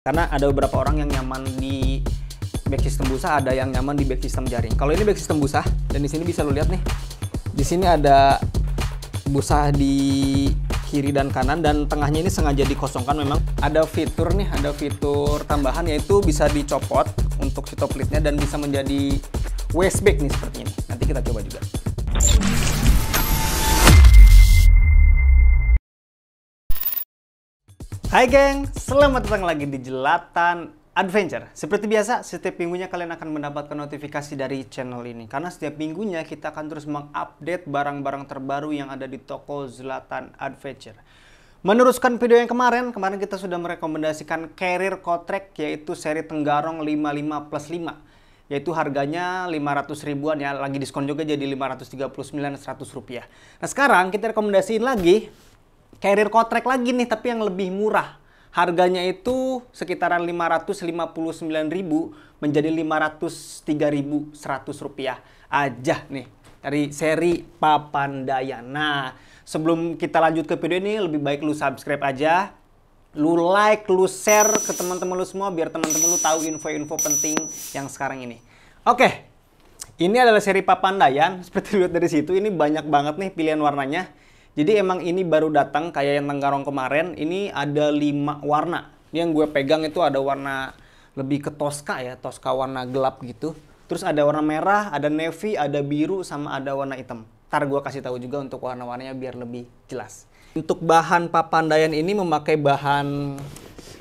karena ada beberapa orang yang nyaman di back system busa ada yang nyaman di back system jaring kalau ini back system busa dan di sini bisa lo lihat nih di sini ada busa di kiri dan kanan dan tengahnya ini sengaja dikosongkan memang ada fitur nih ada fitur tambahan yaitu bisa dicopot untuk si top dan bisa menjadi waist bag nih seperti ini nanti kita coba juga Hai geng, selamat datang lagi di Jelatan Adventure. Seperti biasa, setiap minggunya kalian akan mendapatkan notifikasi dari channel ini. Karena setiap minggunya kita akan terus mengupdate barang-barang terbaru yang ada di toko Jelatan Adventure. Meneruskan video yang kemarin, kemarin kita sudah merekomendasikan Carrier Kotrek yaitu seri Tenggarong 55 plus 5 yaitu harganya 500 ribuan ya, lagi diskon juga jadi 539 100 rupiah. Nah sekarang kita rekomendasiin lagi carrier kontrak lagi nih tapi yang lebih murah. Harganya itu sekitaran 559.000 menjadi 503.100 rupiah aja nih dari seri Papandaya. Nah, sebelum kita lanjut ke video ini lebih baik lu subscribe aja lu like, lu share ke teman-teman lu semua biar teman-teman lu tahu info-info penting yang sekarang ini. Oke. Okay. Ini adalah seri Papandayan. Seperti lihat dari situ ini banyak banget nih pilihan warnanya. Jadi emang ini baru datang kayak yang tenggarong kemarin. Ini ada lima warna. Ini yang gue pegang itu ada warna lebih ke Tosca ya, Tosca warna gelap gitu. Terus ada warna merah, ada navy, ada biru, sama ada warna hitam. Ntar gue kasih tahu juga untuk warna-warnanya biar lebih jelas. Untuk bahan papandayan ini memakai bahan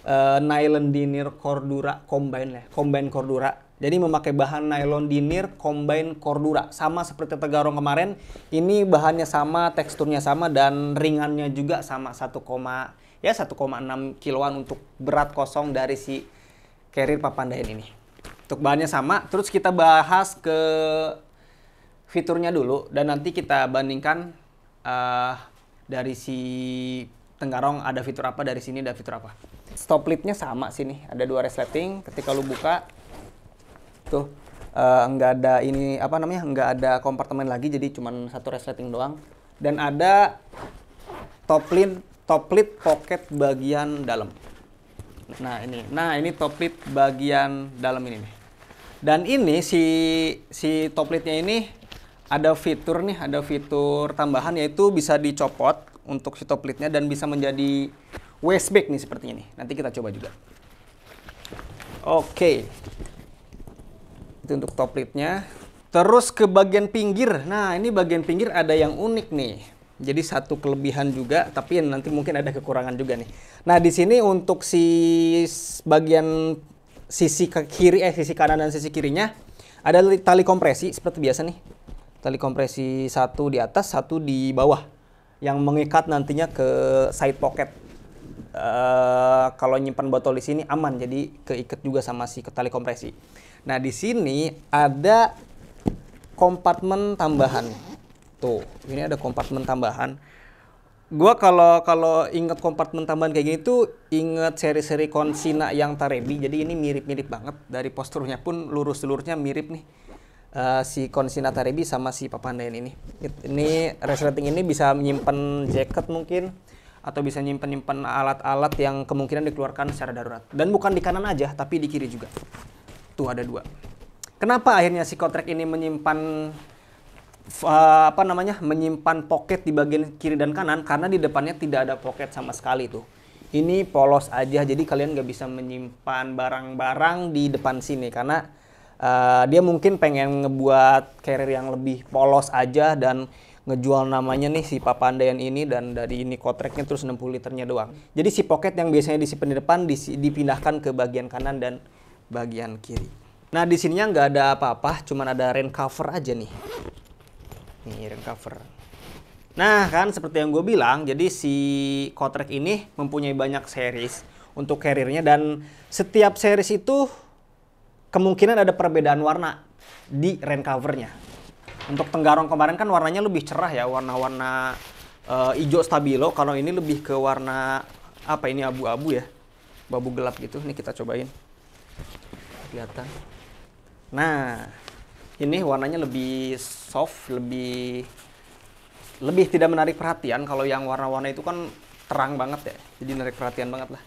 uh, nylon denier cordura combine ya, combine cordura jadi memakai bahan nylon dinir combine cordura. Sama seperti Tegarong kemarin, ini bahannya sama, teksturnya sama, dan ringannya juga sama 1, ya 1,6 kiloan untuk berat kosong dari si carrier Papandayan ini. Untuk bahannya sama, terus kita bahas ke fiturnya dulu dan nanti kita bandingkan uh, dari si Tenggarong ada fitur apa dari sini ada fitur apa. Stop lidnya sama sini, ada dua resleting. Ketika lu buka, tuh uh, nggak ada ini apa namanya nggak ada kompartemen lagi jadi cuma satu resleting doang dan ada top lid top lid pocket bagian dalam nah ini nah ini top lid bagian dalam ini nih dan ini si si top lidnya ini ada fitur nih ada fitur tambahan yaitu bisa dicopot untuk si top lidnya dan bisa menjadi waste bag nih seperti ini nanti kita coba juga oke okay itu untuk top lidnya, terus ke bagian pinggir nah ini bagian pinggir ada yang unik nih jadi satu kelebihan juga tapi nanti mungkin ada kekurangan juga nih nah di sini untuk si bagian sisi ke kiri eh sisi kanan dan sisi kirinya ada tali kompresi seperti biasa nih tali kompresi satu di atas satu di bawah yang mengikat nantinya ke side pocket uh, kalau nyimpan botol di sini aman jadi keikat juga sama si tali kompresi Nah, di sini ada kompartemen tambahan. Tuh, ini ada kompartemen tambahan. Gua kalau kalau inget kompartemen tambahan kayak gini tuh inget seri-seri konsina yang Tarebi. Jadi ini mirip-mirip banget dari posturnya pun lurus-lurusnya mirip nih. Uh, si Konsina Tarebi sama si Papandayan ini. Ini resleting ini bisa menyimpan jaket mungkin atau bisa nyimpen-nyimpen alat-alat yang kemungkinan dikeluarkan secara darurat. Dan bukan di kanan aja, tapi di kiri juga. Tuh ada dua. Kenapa akhirnya si kotrek ini menyimpan uh, apa namanya? menyimpan pocket di bagian kiri dan kanan karena di depannya tidak ada pocket sama sekali tuh. Ini polos aja jadi kalian nggak bisa menyimpan barang-barang di depan sini karena uh, dia mungkin pengen ngebuat carrier yang lebih polos aja dan ngejual namanya nih si Papandayan ini dan dari ini kotreknya terus 60 liternya doang. Jadi si pocket yang biasanya disimpan di depan dipindahkan ke bagian kanan dan bagian kiri. Nah, di sininya nggak ada apa-apa, cuman ada rain cover aja nih. Nih, rain cover. Nah, kan seperti yang gue bilang, jadi si Kotrek ini mempunyai banyak series untuk carriernya dan setiap series itu kemungkinan ada perbedaan warna di rain covernya. Untuk Tenggarong kemarin kan warnanya lebih cerah ya, warna-warna uh, hijau stabilo. Kalau ini lebih ke warna apa ini abu-abu ya, babu gelap gitu. Nih kita cobain kelihatan nah ini warnanya lebih soft lebih lebih tidak menarik perhatian kalau yang warna-warna itu kan terang banget ya jadi menarik perhatian banget lah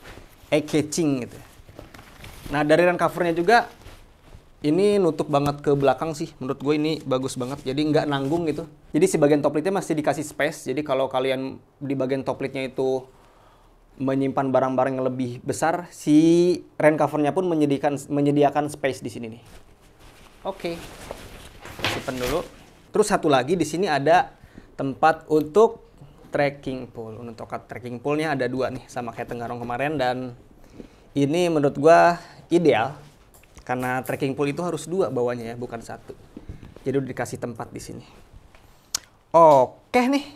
eye catching gitu nah dari run covernya juga ini nutup banget ke belakang sih menurut gue ini bagus banget jadi nggak nanggung gitu jadi si bagian top masih dikasih space jadi kalau kalian di bagian top itu menyimpan barang-barang yang lebih besar, si rain covernya pun menyediakan menyediakan space di sini nih. Oke, okay. simpen dulu. Terus satu lagi di sini ada tempat untuk trekking pole. Untuk trekking pole-nya ada dua nih, sama kayak Tenggarong kemarin dan ini menurut gua ideal karena trekking pole itu harus dua bawahnya ya, bukan satu. Jadi udah dikasih tempat di sini. Oke okay nih,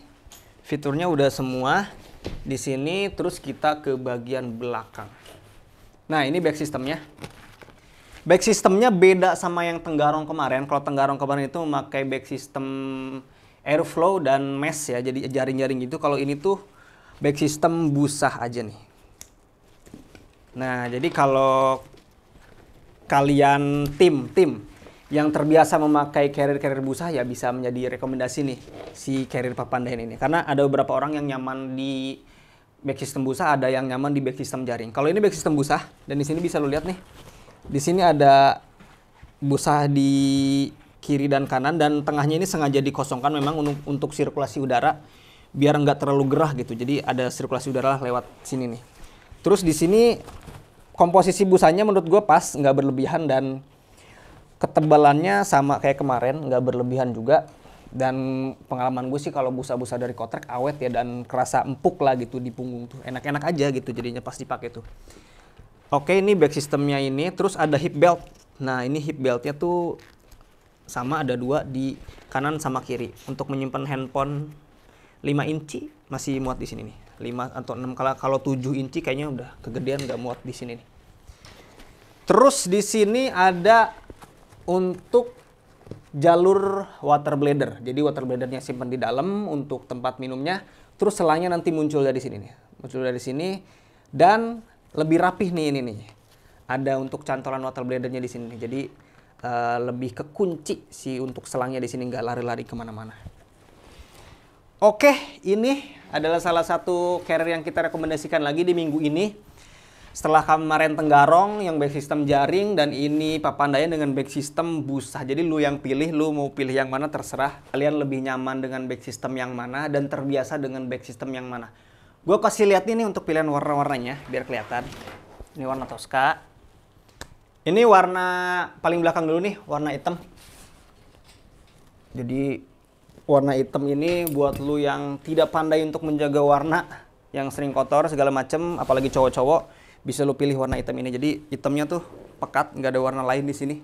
fiturnya udah semua di sini terus kita ke bagian belakang. Nah, ini back systemnya. Back systemnya beda sama yang Tenggarong kemarin. Kalau Tenggarong kemarin itu memakai back system airflow dan mesh ya, jadi jaring-jaring gitu. Kalau ini tuh back system busah aja nih. Nah, jadi kalau kalian tim tim yang terbiasa memakai carrier-carrier busa ya bisa menjadi rekomendasi nih si carrier Papandayan ini karena ada beberapa orang yang nyaman di back system busa ada yang nyaman di back system jaring kalau ini back system busa dan di sini bisa lo lihat nih di sini ada busa di kiri dan kanan dan tengahnya ini sengaja dikosongkan memang untuk, untuk sirkulasi udara biar nggak terlalu gerah gitu jadi ada sirkulasi udara lewat sini nih terus di sini komposisi busanya menurut gue pas nggak berlebihan dan ketebalannya sama kayak kemarin nggak berlebihan juga dan pengalaman gue sih kalau busa-busa dari kotrek awet ya dan kerasa empuk lah gitu di punggung tuh enak-enak aja gitu jadinya pas dipakai tuh oke ini back sistemnya ini terus ada hip belt nah ini hip beltnya tuh sama ada dua di kanan sama kiri untuk menyimpan handphone 5 inci masih muat di sini nih 5 atau 6 kalau kalau 7 inci kayaknya udah kegedean nggak muat di sini nih terus di sini ada untuk jalur water blader. Jadi water bladernya simpan di dalam untuk tempat minumnya. Terus selangnya nanti muncul dari sini nih. Muncul dari sini dan lebih rapih nih ini nih. Ada untuk cantolan water bladernya di sini. Jadi uh, lebih kekunci sih untuk selangnya di sini nggak lari-lari kemana-mana. Oke, ini adalah salah satu carrier yang kita rekomendasikan lagi di minggu ini setelah kemarin Tenggarong yang back system jaring dan ini Papandayan dengan back system busah. Jadi lu yang pilih, lu mau pilih yang mana terserah. Kalian lebih nyaman dengan back system yang mana dan terbiasa dengan back system yang mana. Gue kasih lihat ini untuk pilihan warna-warnanya biar kelihatan. Ini warna toska. Ini warna paling belakang dulu nih, warna hitam. Jadi warna hitam ini buat lu yang tidak pandai untuk menjaga warna, yang sering kotor segala macem, apalagi cowok-cowok bisa lo pilih warna hitam ini jadi hitamnya tuh pekat nggak ada warna lain di sini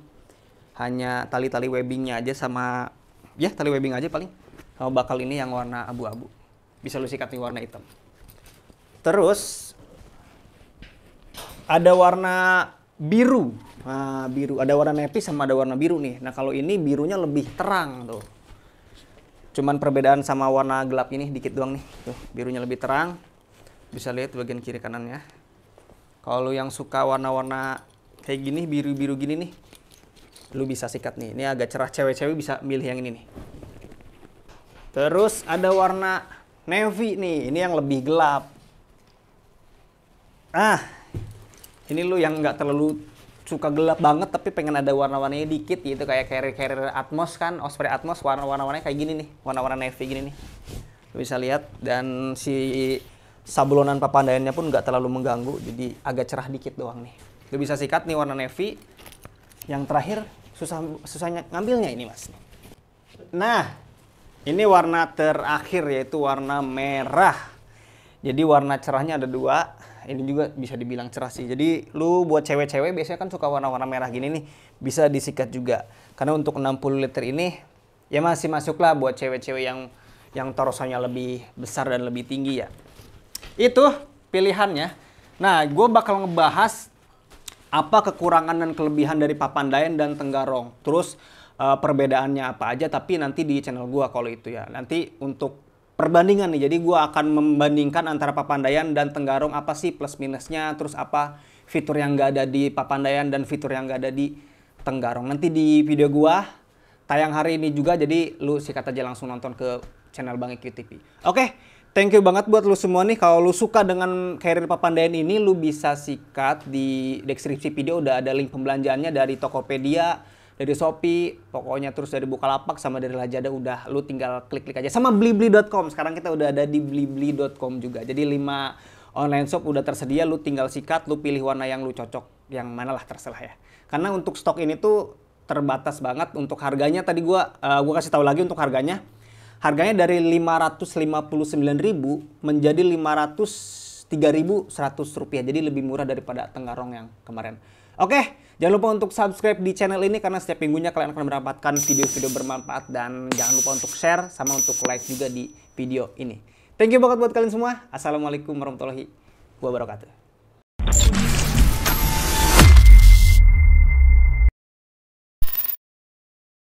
hanya tali-tali webbingnya aja sama ya tali webbing aja paling sama bakal ini yang warna abu-abu bisa lo sikat nih warna hitam terus ada warna biru nah biru ada warna nepi sama ada warna biru nih nah kalau ini birunya lebih terang tuh cuman perbedaan sama warna gelap ini dikit doang nih tuh birunya lebih terang bisa lihat bagian kiri kanannya kalau yang suka warna-warna kayak gini biru-biru gini nih lu bisa sikat nih ini agak cerah cewek-cewek bisa milih yang ini nih terus ada warna navy nih ini yang lebih gelap ah ini lu yang nggak terlalu suka gelap banget tapi pengen ada warna-warnanya dikit gitu kayak carrier carrier atmos kan osprey atmos warna-warnanya kayak gini nih warna-warna navy gini nih lu bisa lihat dan si sablonan papandayannya pun nggak terlalu mengganggu jadi agak cerah dikit doang nih lu bisa sikat nih warna navy yang terakhir susah susahnya ngambilnya ini mas nah ini warna terakhir yaitu warna merah jadi warna cerahnya ada dua ini juga bisa dibilang cerah sih jadi lu buat cewek-cewek biasanya kan suka warna-warna merah gini nih bisa disikat juga karena untuk 60 liter ini ya masih masuklah buat cewek-cewek yang yang torosanya lebih besar dan lebih tinggi ya itu pilihannya. Nah, gue bakal ngebahas apa kekurangan dan kelebihan dari Papandayan dan Tenggarong. Terus uh, perbedaannya apa aja tapi nanti di channel gue kalau itu ya. Nanti untuk perbandingan nih. Jadi gue akan membandingkan antara Papandayan dan Tenggarong apa sih plus minusnya, terus apa fitur yang gak ada di Papandayan dan fitur yang gak ada di Tenggarong. Nanti di video gue tayang hari ini juga jadi lu sikat aja langsung nonton ke channel Bang EQTV. TV. Oke. Okay thank you banget buat lu semua nih. Kalau lu suka dengan karir Papandayan ini, lu bisa sikat di deskripsi video udah ada link pembelanjaannya dari Tokopedia, dari Shopee, pokoknya terus dari Bukalapak sama dari Lazada udah lu tinggal klik-klik aja. Sama blibli.com. Sekarang kita udah ada di blibli.com juga. Jadi lima online shop udah tersedia, lu tinggal sikat, lu pilih warna yang lu cocok, yang mana lah terserah ya. Karena untuk stok ini tuh terbatas banget untuk harganya tadi gua uh, gua kasih tahu lagi untuk harganya Harganya dari 559.000 menjadi 503.100 rupiah. Jadi lebih murah daripada Tenggarong yang kemarin. Oke, jangan lupa untuk subscribe di channel ini karena setiap minggunya kalian akan mendapatkan video-video bermanfaat dan jangan lupa untuk share sama untuk like juga di video ini. Thank you banget buat kalian semua. Assalamualaikum warahmatullahi wabarakatuh.